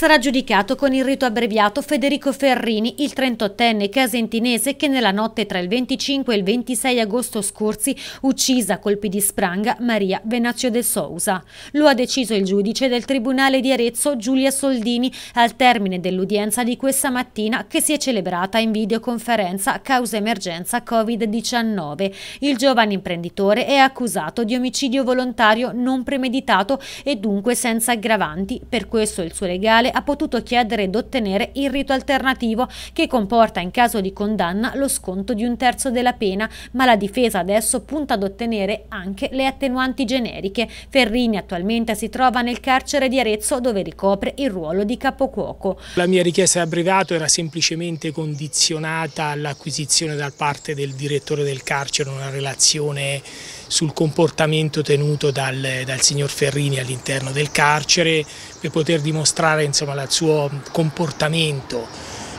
sarà giudicato con il rito abbreviato Federico Ferrini, il 38enne casentinese che nella notte tra il 25 e il 26 agosto scorsi uccisa a colpi di spranga Maria Venazio de Sousa. Lo ha deciso il giudice del Tribunale di Arezzo Giulia Soldini al termine dell'udienza di questa mattina che si è celebrata in videoconferenza causa emergenza Covid-19. Il giovane imprenditore è accusato di omicidio volontario non premeditato e dunque senza aggravanti. Per questo il suo legale penale ha potuto chiedere ed ottenere il rito alternativo che comporta in caso di condanna lo sconto di un terzo della pena, ma la difesa adesso punta ad ottenere anche le attenuanti generiche. Ferrini attualmente si trova nel carcere di Arezzo dove ricopre il ruolo di capocuoco. La mia richiesta di abbreviato era semplicemente condizionata all'acquisizione da parte del direttore del carcere una relazione sul comportamento tenuto dal, dal signor Ferrini all'interno del carcere per poter dimostrare in insomma, il suo comportamento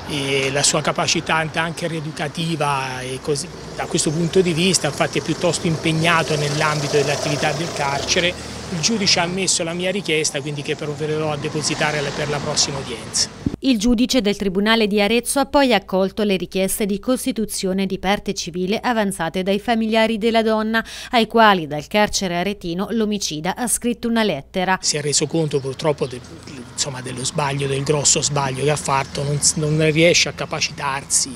e la sua capacità anche rieducativa e così, da questo punto di vista infatti è piuttosto impegnato nell'ambito dell'attività del carcere. Il giudice ha ammesso la mia richiesta quindi che provvederò a depositare per la prossima udienza. Il giudice del Tribunale di Arezzo ha poi accolto le richieste di costituzione di parte civile avanzate dai familiari della donna, ai quali dal carcere aretino l'omicida ha scritto una lettera. Si è reso conto purtroppo de, insomma, dello sbaglio, del grosso sbaglio che ha fatto, non, non riesce a capacitarsi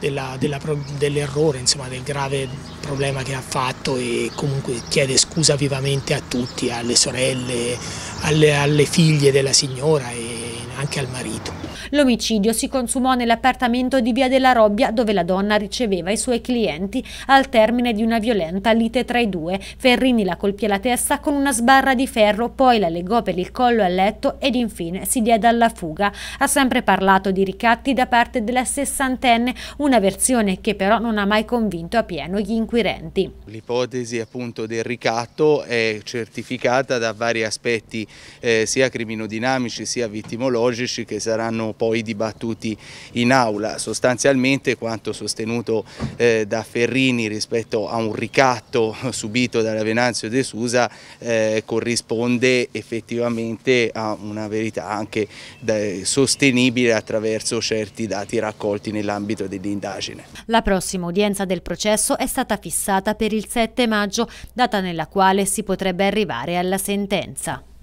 dell'errore, dell del grave problema che ha fatto e comunque chiede scusa vivamente a tutti, alle sorelle, alle, alle figlie della signora. E, anche al marito. L'omicidio si consumò nell'appartamento di Via della Robbia dove la donna riceveva i suoi clienti al termine di una violenta lite tra i due. Ferrini la colpì alla testa con una sbarra di ferro, poi la legò per il collo al letto ed infine si diede alla fuga. Ha sempre parlato di ricatti da parte della sessantenne, una versione che però non ha mai convinto a pieno gli inquirenti. L'ipotesi appunto del ricatto è certificata da vari aspetti eh, sia criminodinamici sia vittimologici ideologici che saranno poi dibattuti in aula. Sostanzialmente quanto sostenuto eh, da Ferrini rispetto a un ricatto subito dalla Venanzio De Susa eh, corrisponde effettivamente a una verità anche sostenibile attraverso certi dati raccolti nell'ambito dell'indagine. La prossima udienza del processo è stata fissata per il 7 maggio, data nella quale si potrebbe arrivare alla sentenza.